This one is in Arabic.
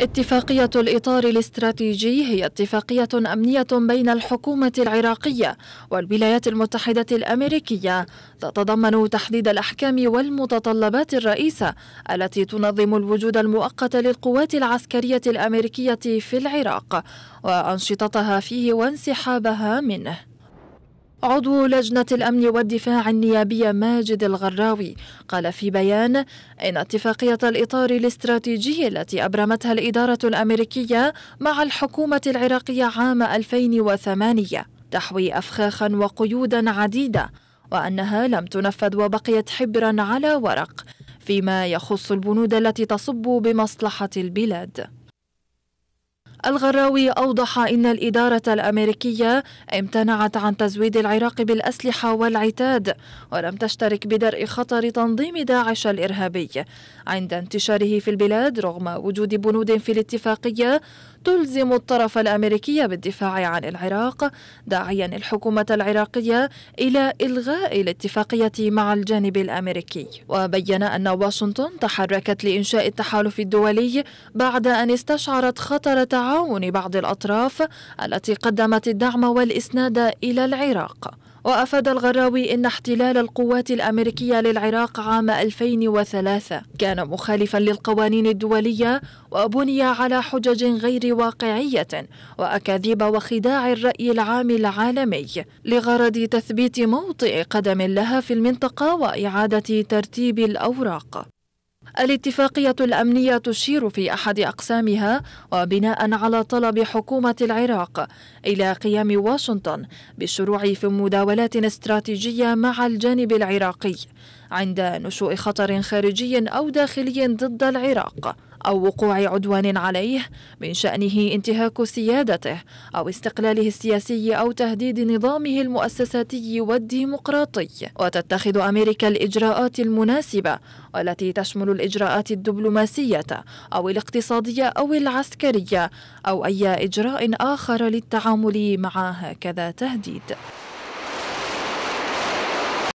اتفاقية الإطار الاستراتيجي هي اتفاقية أمنية بين الحكومة العراقية والولايات المتحدة الأمريكية تتضمن تحديد الأحكام والمتطلبات الرئيسة التي تنظم الوجود المؤقت للقوات العسكرية الأمريكية في العراق وأنشطتها فيه وانسحابها منه عضو لجنة الأمن والدفاع النيابية ماجد الغراوي قال في بيان إن اتفاقية الإطار الاستراتيجي التي أبرمتها الإدارة الأمريكية مع الحكومة العراقية عام 2008 تحوي أفخاخا وقيودا عديدة وأنها لم تنفذ وبقيت حبرا على ورق فيما يخص البنود التي تصب بمصلحة البلاد الغراوي أوضح إن الإدارة الأمريكية امتنعت عن تزويد العراق بالأسلحة والعتاد ولم تشترك بدرء خطر تنظيم داعش الإرهابي عند انتشاره في البلاد رغم وجود بنود في الاتفاقية تلزم الطرف الأمريكي بالدفاع عن العراق داعيا الحكومة العراقية إلى إلغاء الاتفاقية مع الجانب الأمريكي وبين أن واشنطن تحركت لإنشاء التحالف الدولي بعد أن استشعرت خطر تعاون بعض الأطراف التي قدمت الدعم والإسناد إلى العراق وأفاد الغراوي إن احتلال القوات الأمريكية للعراق عام 2003 كان مخالفا للقوانين الدولية وبني على حجج غير واقعية وأكاذيب وخداع الرأي العام العالمي لغرض تثبيت موطئ قدم لها في المنطقة وإعادة ترتيب الأوراق الاتفاقية الأمنية تشير في أحد أقسامها وبناء على طلب حكومة العراق إلى قيام واشنطن بالشروع في مداولات استراتيجية مع الجانب العراقي عند نشوء خطر خارجي أو داخلي ضد العراق أو وقوع عدوان عليه من شأنه انتهاك سيادته أو استقلاله السياسي أو تهديد نظامه المؤسساتي والديمقراطي وتتخذ أمريكا الإجراءات المناسبة والتي تشمل الإجراءات الدبلوماسية أو الاقتصادية أو العسكرية أو أي إجراء آخر للتعامل مع هكذا تهديد